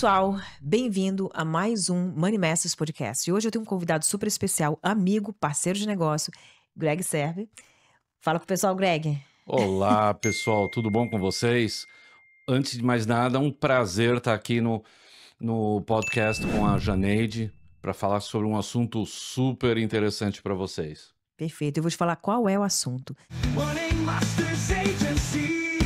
pessoal, bem-vindo a mais um Money Masters Podcast. E hoje eu tenho um convidado super especial, amigo, parceiro de negócio, Greg Serve. Fala com o pessoal, Greg. Olá, pessoal, tudo bom com vocês? Antes de mais nada, um prazer estar aqui no, no podcast com a Janeide para falar sobre um assunto super interessante para vocês. Perfeito, eu vou te falar qual é o assunto. Money Masters Agency.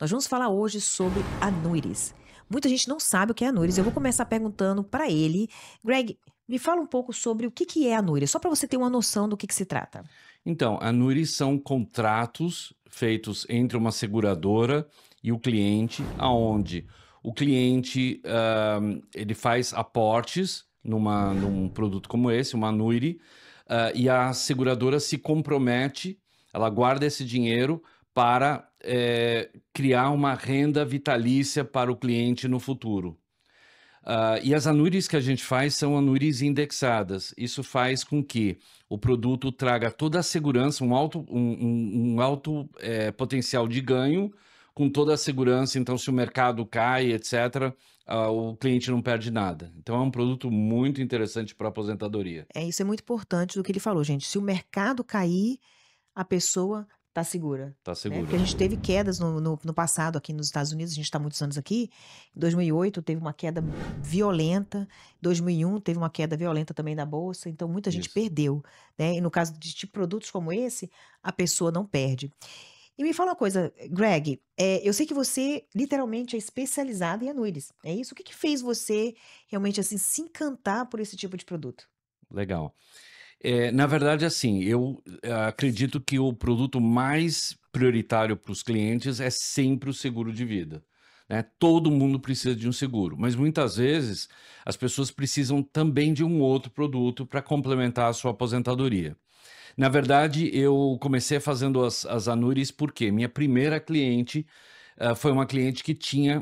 Nós vamos falar hoje sobre anuites. Muita gente não sabe o que é a Núria. Eu vou começar perguntando para ele. Greg, me fala um pouco sobre o que, que é a Núria, só para você ter uma noção do que, que se trata. Então, a Nuri são contratos feitos entre uma seguradora e o cliente, aonde o cliente uh, ele faz aportes numa, num produto como esse, uma Nuri, uh, ah, e a seguradora se compromete, ela guarda esse dinheiro para é, criar uma renda vitalícia para o cliente no futuro. Uh, e as anuris que a gente faz são anuris indexadas. Isso faz com que o produto traga toda a segurança, um alto, um, um alto é, potencial de ganho, com toda a segurança. Então, se o mercado cai, etc., uh, ah, o cliente não perde nada. Então, é um produto muito interessante para a aposentadoria. É, isso é muito importante do que ele falou, gente. Se o mercado cair, a pessoa Tá segura. Tá né? segura. Né? Porque a gente teve quedas no, no, no, passado aqui nos Estados Unidos, a gente está muitos anos aqui. Em 2008 teve uma queda violenta, 2001 teve uma queda violenta também na bolsa, então muita gente Isso. perdeu. Né? E no caso de, produtos como esse, a pessoa não perde. E me fala uma coisa, Greg, é, eu sei que você literalmente é especializado em anuídeos, é isso? O que, que fez você realmente assim se encantar por esse tipo de produto? Legal. Legal. É, na verdade, assim, eu eh, acredito que o produto mais prioritário para os clientes é sempre o seguro de vida. Né? Todo mundo precisa de um seguro, mas muitas vezes as pessoas precisam também de um outro produto para complementar a sua aposentadoria. Na verdade, eu comecei fazendo as, as porque minha primeira cliente uh, foi uma cliente que tinha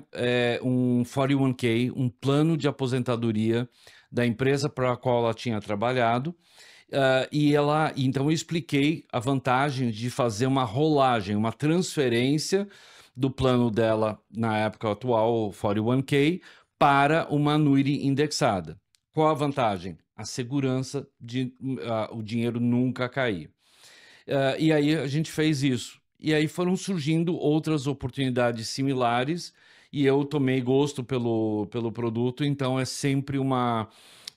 uh, um 41K, um plano de aposentadoria da empresa para a qual ela tinha trabalhado. Uh, e ela, é então eu expliquei a vantagem de fazer uma rolagem, uma transferência do plano dela na época atual, 41K, para uma annuity indexada. Qual a vantagem? A segurança de uh, o dinheiro nunca cair. Uh, e aí a gente fez isso. E aí foram surgindo outras oportunidades similares e eu tomei gosto pelo, pelo produto, então é sempre uma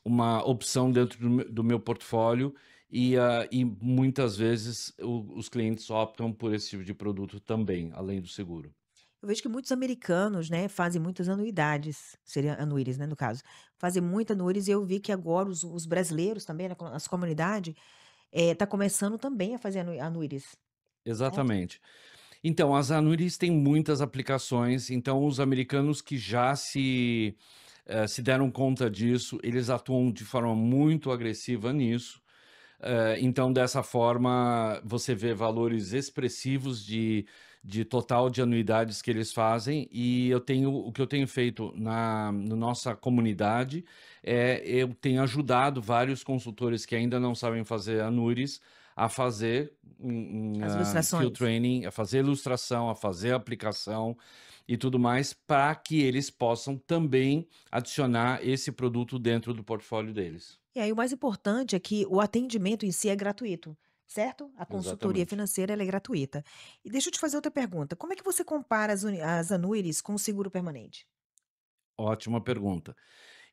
uma opção dentro do meu, do meu portfólio e, uh, e, muitas vezes o, os clientes optam por esse tipo de produto também, além do seguro. Eu vejo que muitos americanos, né, fazem muitas anuidades, seria anuíris, né, no caso, fazem muitas anuíris e eu vi que agora os, os brasileiros também, né, as comunidades, está eh, é, começando também a fazer anuíris. Né? Exatamente. Então, as anuíris têm muitas aplicações, então os americanos que já se eh, se deram conta disso, eles atuam de forma muito agressiva nisso. Uh, então, dessa forma, você vê valores expressivos de, de total de anuidades que eles fazem. E eu tenho o que eu tenho feito na, na nossa comunidade é eu tenho ajudado vários consultores que ainda não sabem fazer anuris a fazer um, um, Uh, training, a fazer ilustração, a fazer aplicação, e tudo mais, para que eles possam também adicionar esse produto dentro do portfólio deles. E aí o mais importante é que o atendimento em si é gratuito certo? A consultoria Exatamente. financeira é gratuita. E deixa eu te fazer outra pergunta. Como é que você compara as, as com o seguro permanente? Ótima pergunta.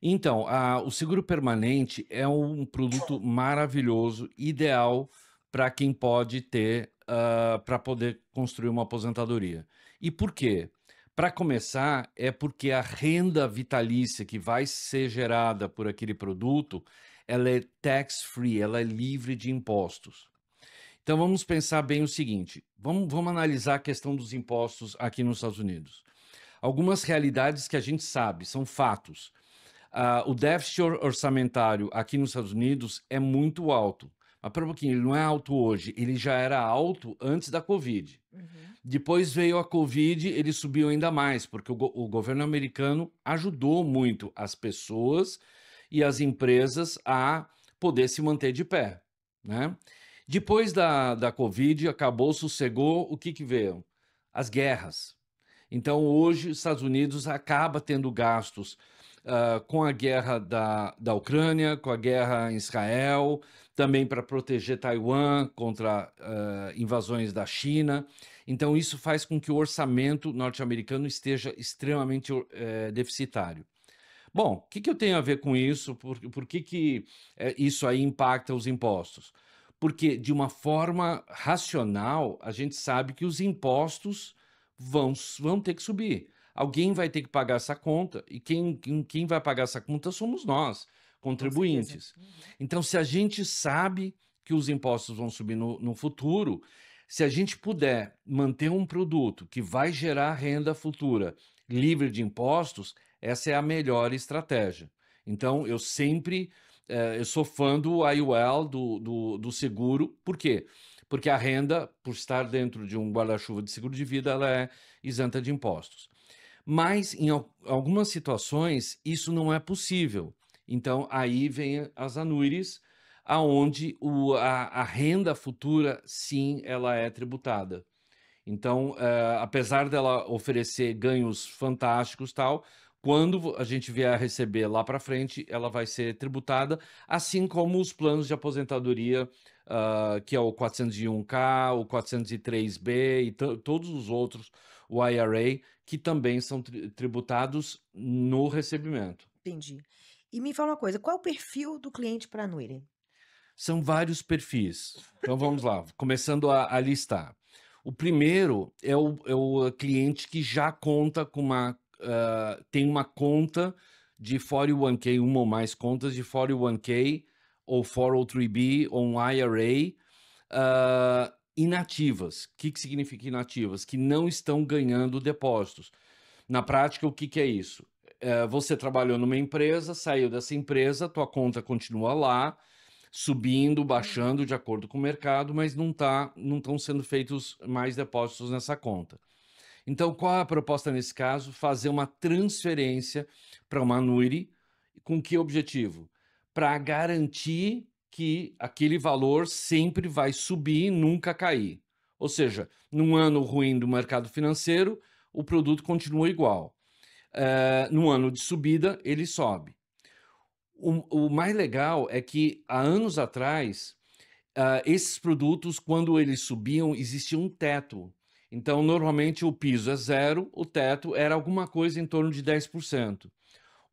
Então, a, o seguro permanente é um produto maravilhoso, ideal para quem pode ter, uh, ah, para poder construir uma aposentadoria. E por quê? Para começar, é porque a renda vitalícia que vai ser gerada por aquele produto, ela é tax-free, ela é livre de impostos. Então vamos pensar bem o seguinte: vamos, vamos analisar a questão dos impostos aqui nos Estados Unidos. Algumas realidades que a gente sabe, são fatos. Uh, o déficit orçamentário aqui nos Estados Unidos é muito alto. Mas ah, pera um pouquinho, ele não é alto hoje, ele já era alto antes da Covid. Uhum. Depois veio a Covid, ele subiu ainda mais, porque o, go o governo americano ajudou muito as pessoas e as empresas a poder se manter de pé, né? Depois da, da Covid, acabou, sossegou, o que que veio? As guerras. Então, hoje, os Estados Unidos acaba tendo gastos uh, com a guerra da, da Ucrânia, com a guerra em Israel, também para proteger Taiwan contra uh, invasões da China. Então, isso faz com que o orçamento norte-americano esteja extremamente uh, deficitário. Bom, o que, que, eu tenho a ver com isso? Por, por que, que uh, isso aí impacta os impostos? Porque, de uma forma racional, a gente sabe que os impostos vão, vão ter que subir. Alguém vai ter que pagar essa conta, e quem, quem, quem vai pagar essa conta somos nós contribuintes. Uhum. Então, se a gente sabe que os impostos vão subir no, no futuro, se a gente puder manter um produto que vai gerar renda futura livre de impostos, essa é a melhor estratégia. Então, eu sempre eh, eu sou fã do IUL, do, do, do, seguro, por quê? Porque a renda, por estar dentro de um guarda-chuva de seguro de vida, ela é isenta de impostos. Mas, em algumas situações, isso não é possível. Então, aí vem as anuires, aonde o, a, a, renda futura, sim, ela é tributada. Então, eh, apesar dela oferecer ganhos fantásticos tal, quando a gente vier a receber lá para frente, ela vai ser tributada, assim como os planos de aposentadoria, uh, que é o 401k, o 403b e todos os outros, o IRA, que também são tri tributados no recebimento. Entendi. E me fala uma coisa, qual é o perfil do cliente para a Nuire? São vários perfis. Então vamos lá, começando a, a listar. O primeiro é o, é o, ah, cliente que já conta com uma. Uh, tem uma conta de 401k, uma ou mais contas de 401k, ou 403b, ou um IRA, uh, ah, inativas. O que, que significa inativas? Que não estão ganhando depósitos. Na prática, o que, que é isso? é, você trabalhou numa empresa, saiu dessa empresa, tua conta continua lá, subindo, uhum. baixando de acordo com o mercado, mas não tá, não estão sendo feitos mais depósitos nessa conta. Então, qual é a proposta nesse caso? Fazer uma transferência para uma NURI, com que objetivo? Para garantir que aquele valor sempre vai subir e nunca cair. Ou seja, num ano ruim do mercado financeiro, o produto continua igual. Eh, no ano de subida, ele sobe. O, o, mais legal é que há anos atrás, uh, esses produtos, quando eles subiam, existia um teto. Então, normalmente o piso é zero, o teto era alguma coisa em torno de 10%.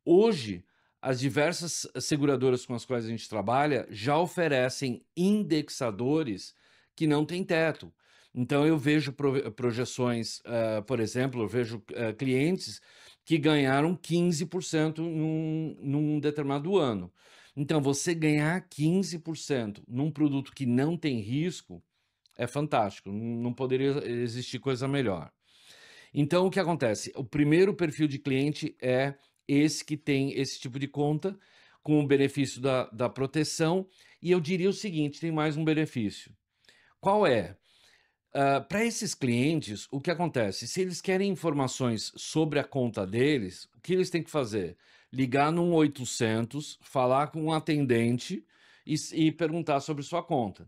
Hoje, as diversas seguradoras com as quais a gente trabalha já oferecem indexadores que não têm teto. Então, eu vejo projeções, uh, por exemplo, eu vejo uh, clientes que ganharam 15% num, num determinado ano. Então, você ganhar 15% num produto que não tem risco é fantástico, não poderia existir coisa melhor. Então, o que acontece? O primeiro perfil de cliente é esse que tem esse tipo de conta, com o benefício da, da proteção. E eu diria o seguinte: tem mais um benefício. Qual é? Ah, para esses clientes, o que acontece? Se eles querem informações sobre a conta deles, o que eles têm que fazer? Ligar no 800, falar com um atendente e, e perguntar sobre sua conta.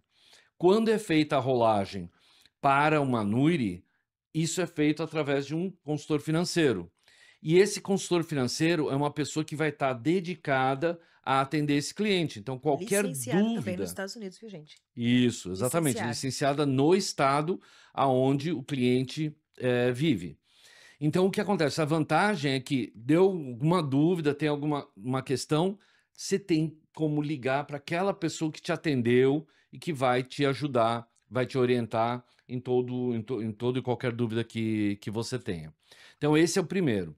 Quando é feita a rolagem para uma NURI, isso é feito através de um consultor financeiro. E esse consultor financeiro é uma pessoa que vai estar tá dedicada a atender esse cliente. Então, qualquer Licenciado dúvida... também nos Estados Unidos, viu, gente? Isso, exatamente. Licenciada no estado aonde o cliente é, vive. Então, o que acontece? A vantagem é que deu alguma dúvida, tem alguma uma questão, você tem como ligar para aquela pessoa que te atendeu e que vai te ajudar, vai te orientar em todo, em, to, em todo e qualquer dúvida que, que você tenha. Então, esse é o primeiro.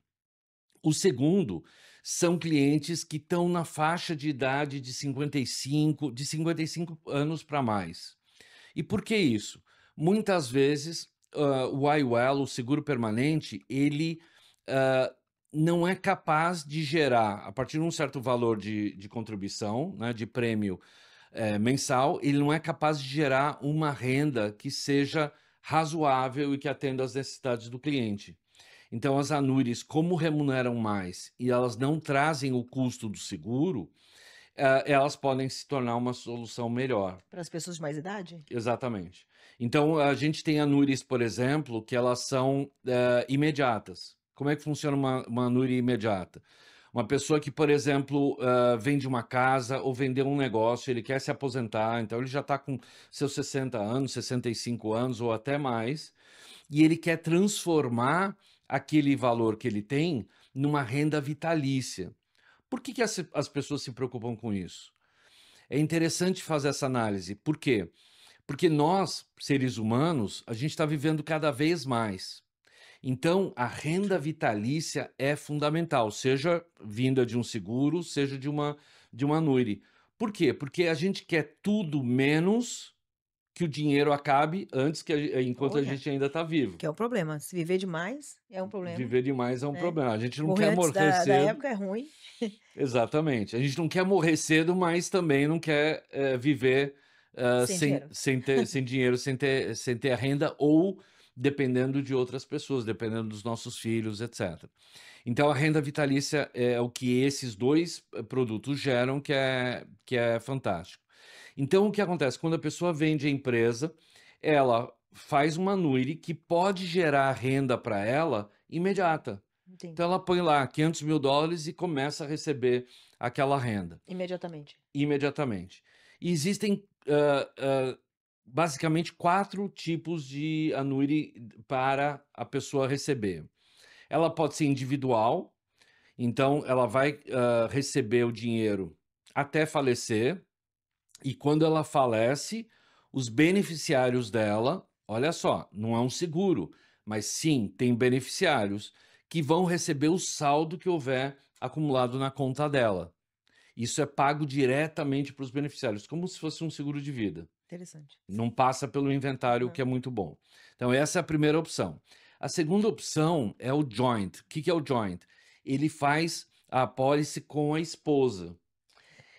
O segundo são clientes que estão na faixa de idade de 55, de 55 anos para mais. E por que isso? Muitas vezes uh, o IUL, o seguro permanente, ele uh, não é capaz de gerar, a partir de um certo valor de, de contribuição, né, de prêmio eh, mensal, ele não é capaz de gerar uma renda que seja razoável e que atenda às necessidades do cliente. Então, as anures, como remuneram mais e elas não trazem o custo do seguro, eh, elas podem se tornar uma solução melhor. Para as pessoas de mais idade? Exatamente. Então, a gente tem anures, por exemplo, que elas são uh, imediatas. Como é que funciona uma, uma anure imediata? Uma pessoa que, por exemplo, uh, vende uma casa ou vendeu um negócio, ele quer se aposentar, então ele já está com seus 60 anos, 65 anos ou até mais, e ele quer transformar aquele valor que ele tem numa renda vitalícia. Por que, que as, as pessoas se preocupam com isso? É interessante fazer essa análise. Por quê? Porque nós, seres humanos, a gente está vivendo cada vez mais. Então, a renda vitalícia é fundamental, seja vinda de um seguro, seja de uma de uma annuity. Por quê? Porque a gente quer tudo menos que o dinheiro acabe antes que a, enquanto a gente ainda está vivo. Que é o problema. Se viver demais é um problema. Viver demais é um né? problema. A gente não morrer quer morrer da, cedo. Da época é ruim. Exatamente. A gente não quer morrer cedo, mas também não quer é, viver uh, sem, sem, dinheiro, sem, ter, sem, dinheiro sem, ter, sem ter a renda ou dependendo de outras pessoas, dependendo dos nossos filhos, etc. Então a renda vitalícia é o que esses dois eh, produtos geram, que é, que é fantástico. Então, o que acontece? Quando a pessoa vende a empresa, ela faz uma annuity que pode gerar renda para ela imediata. Então, Entendi. Então, ela põe lá 500 mil dólares e começa a receber aquela renda. Imediatamente. Imediatamente. E existem uh, uh, basicamente quatro tipos de annuity para a pessoa receber. Ela pode ser individual, então ela vai uh, receber o dinheiro até falecer, e quando ela falece, os beneficiários dela, olha só, não é um seguro, mas sim tem beneficiários que vão receber o saldo que houver acumulado na conta dela. Isso é pago diretamente para os beneficiários, como se fosse um seguro de vida. Interessante. Não passa pelo inventário, o que é muito bom. Então, essa é a primeira opção. A segunda opção é o joint. O que, é o joint? Ele faz a apólice com a esposa.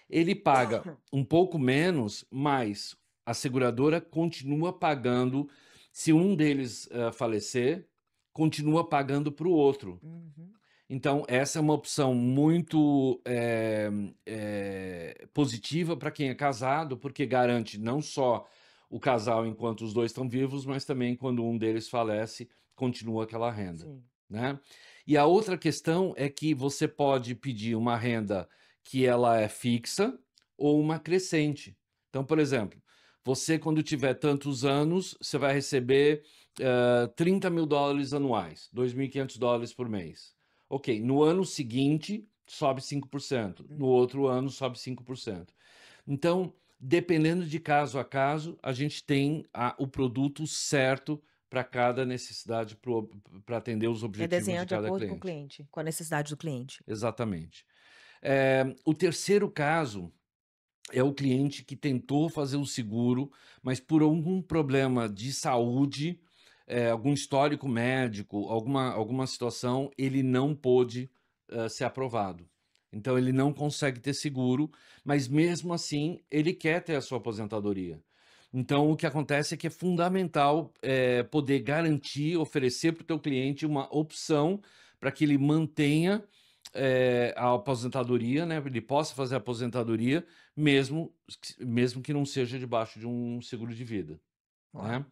Ele paga um pouco menos, mas a seguradora continua pagando. Se um deles uh, falecer, continua pagando para o outro. Uhum. Então, essa é uma opção muito é, é, positiva para quem é casado, porque garante não só o casal enquanto os dois estão vivos, mas também quando um deles falece, continua aquela renda. Né? E a outra questão é que você pode pedir uma renda que ela é fixa ou uma crescente. Então, por exemplo, você, quando tiver tantos anos, você vai receber uh, eh, 30 mil dólares anuais, 2.500 dólares por mês. Ok, no ano seguinte sobe 5%, no uhum. outro ano sobe 5%. Então, dependendo de caso a caso, a gente tem a, o produto certo para cada necessidade para atender os é objetivos é de cada cliente. de acordo cliente. com o cliente, com a necessidade do cliente. Exatamente. É, o terceiro caso é o cliente que tentou fazer o seguro, mas por algum problema de saúde, é, algum histórico médico, alguma, alguma situação, ele não pôde eh, ser aprovado. Então ele não consegue ter seguro, mas mesmo assim ele quer ter a sua aposentadoria. Então o que acontece é que é fundamental é, poder garantir, oferecer para o teu cliente uma opção para que ele mantenha é, a aposentadoria, né? Ele possa fazer a aposentadoria, mesmo, mesmo que não seja debaixo de um seguro de vida. Ah. Né?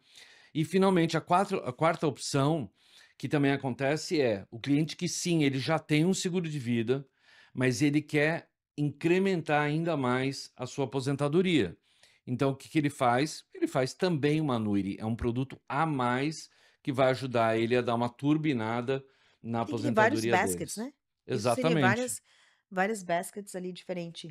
E finalmente, a, quatro, a quarta opção que também acontece é o cliente que sim, ele já tem um seguro de vida, mas ele quer incrementar ainda mais a sua aposentadoria. Então, o que, que ele faz? Ele faz também uma annuity, é um produto a mais que vai ajudar ele a dar uma turbinada na aposentadoria. E vários baskets, deles. né? Exatamente. Isso várias, várias baskets ali diferente.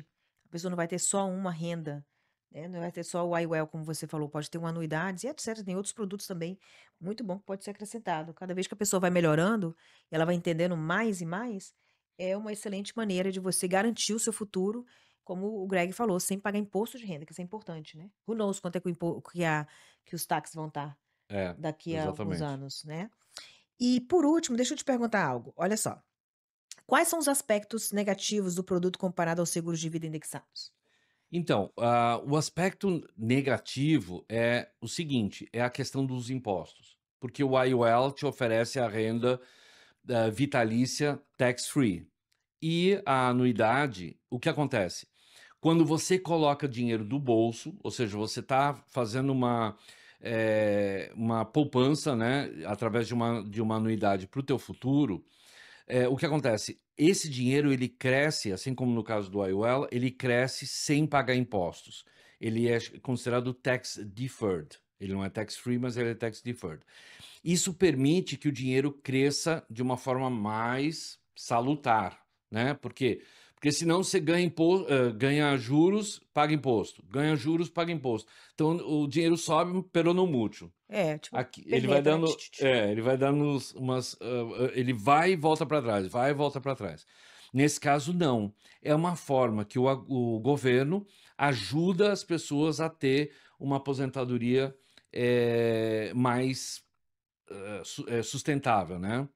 A pessoa não vai ter só uma renda. Né? Não vai ter só o iWell, como você falou, pode ter uma anuidade e etc. Tem outros produtos também muito bom que pode ser acrescentado. Cada vez que a pessoa vai melhorando, ela vai entendendo mais e mais, é uma excelente maneira de você garantir o seu futuro, como o Greg falou, sem pagar imposto de renda, que isso é importante, né? Who knows quanto é que, o que, a, que os taxas vão estar tá é, daqui a exatamente. alguns anos, né? E por último, deixa eu te perguntar algo. Olha só, Quais são os aspectos negativos do produto comparado aos seguros de vida indexados? Então, uh, o aspecto negativo é o seguinte: é a questão dos impostos. Porque o IOL te oferece a renda uh, vitalícia tax-free. E a anuidade, o que acontece? Quando você coloca dinheiro do bolso, ou seja, você está fazendo uma, é, uma poupança né, através de uma, de uma anuidade para o teu futuro, é, o que acontece? Esse dinheiro ele cresce, assim como no caso do IOL, ele cresce sem pagar impostos. Ele é considerado tax deferred. Ele não é tax free, mas ele é tax deferred. Isso permite que o dinheiro cresça de uma forma mais salutar, né? Porque porque senão você ganha, imposto, eh, ganha juros, paga imposto. Ganha juros, paga imposto. Então o dinheiro sobe, pero não múltiplo. É, tipo, Aqui, ele vai dando, é, ele vai dando umas, uh, ele vai e volta para trás, vai e volta para trás. Nesse caso não, é uma forma que o, o governo ajuda as pessoas a ter uma aposentadoria é, mais uh, sustentável, né?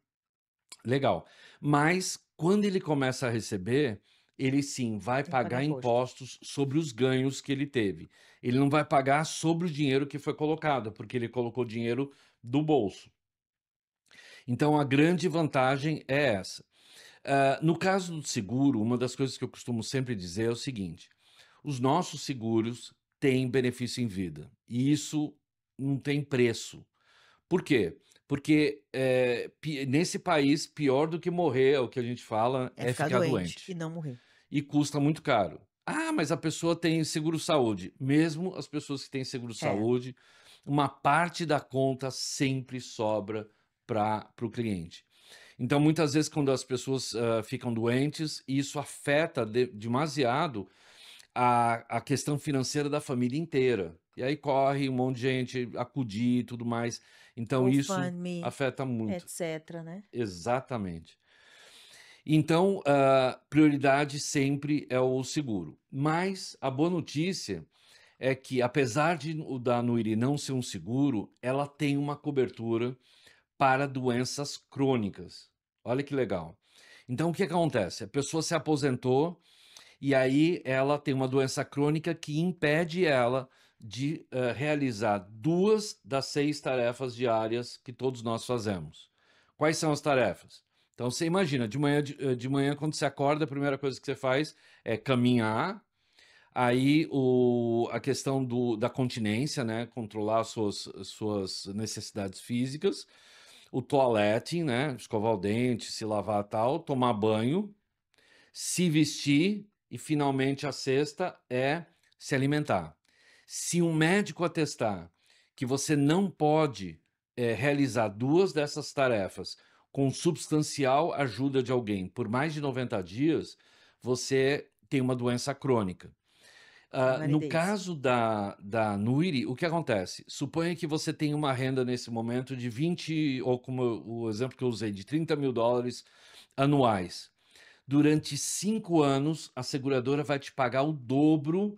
Legal. Mas quando ele começa a receber, ele sim vai pagar, pagar impostos sobre os ganhos que ele teve. Ele não vai pagar sobre o dinheiro que foi colocado, porque ele colocou dinheiro do bolso. Então, a grande vantagem é essa. Uh, no caso do seguro, uma das coisas que eu costumo sempre dizer é o seguinte: os nossos seguros têm benefício em vida e isso não tem preço. Por quê? Porque é, nesse país, pior do que morrer, é o que a gente fala, é, é ficar, ficar doente, doente. E não morrer. E custa muito caro. Ah, mas a pessoa tem seguro-saúde. Mesmo as pessoas que têm seguro-saúde, é. uma parte da conta sempre sobra para o cliente. Então, muitas vezes, quando as pessoas uh, ficam doentes, isso afeta de, demasiado a, a questão financeira da família inteira. E aí corre um monte de gente acudir e tudo mais. Então isso afeta muito. Etc, né? Exatamente. Então, a ah, prioridade sempre é o seguro. Mas a boa notícia é que, apesar de o da Nuiri não ser um seguro, ela tem uma cobertura para doenças crônicas. Olha que legal. Então, o que acontece? A pessoa se aposentou e aí ela tem uma doença crônica que impede ela de uh, realizar duas das seis tarefas diárias que todos nós fazemos. Quais são as tarefas? Então você imagina, de manhã, de, eh, de manhã quando você acorda, a primeira coisa que você faz é caminhar, Aí o, a questão do, da continência, né? Controlar suas, suas necessidades físicas, o toalete, né? Escovar o dente, se lavar tal, tomar banho, se vestir e finalmente a sexta é se alimentar. Se um médico atestar que você não pode é, realizar duas dessas tarefas com substancial ajuda de alguém por mais de 90 dias, você tem uma doença crônica. Uh, no caso da, da Nuiri, o que acontece? Suponha que você tem uma renda nesse momento de 20, ou como o exemplo que eu usei, de 30 mil dólares anuais. Durante cinco anos, a seguradora vai te pagar o dobro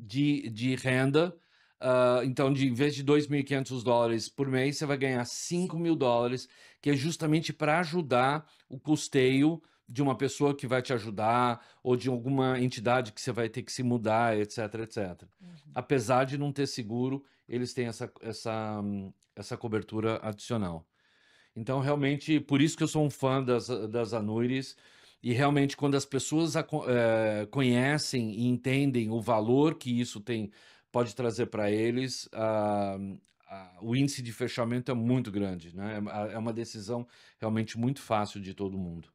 de, de renda. Uh, então, de, em vez de 2.500 dólares por mês, você vai ganhar 5 mil dólares, que é justamente para ajudar o custeio de uma pessoa que vai te ajudar ou de alguma entidade que você vai ter que se mudar, etc, etc. Uhum. Apesar de não ter seguro, eles têm essa, essa, essa cobertura adicional. Então, realmente, por isso que eu sou um fã das, das anuires. E realmente, quando as pessoas é, conhecem e entendem o valor que isso tem, pode trazer para eles, a, ah, a, ah, o índice de fechamento é muito grande. Né? É, é, é uma decisão realmente muito fácil de todo mundo.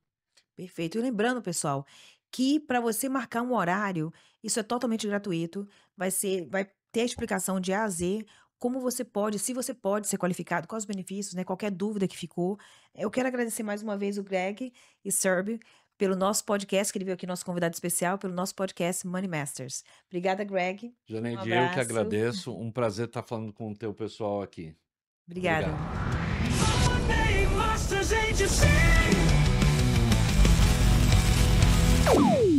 Perfeito. E lembrando, pessoal, que para você marcar um horário, isso é totalmente gratuito. Vai ser, vai ter a explicação de A a Z, como você pode, se você pode ser qualificado, quais os benefícios, né? Qualquer dúvida que ficou. Eu quero agradecer mais uma vez o Greg e Serb pelo nosso podcast, que ele veio aqui, nosso convidado especial, pelo nosso podcast Money Masters. Obrigada, Greg. Janeide, um eu que agradeço. Um prazer estar falando com o teu pessoal aqui. Obrigada. Obrigado.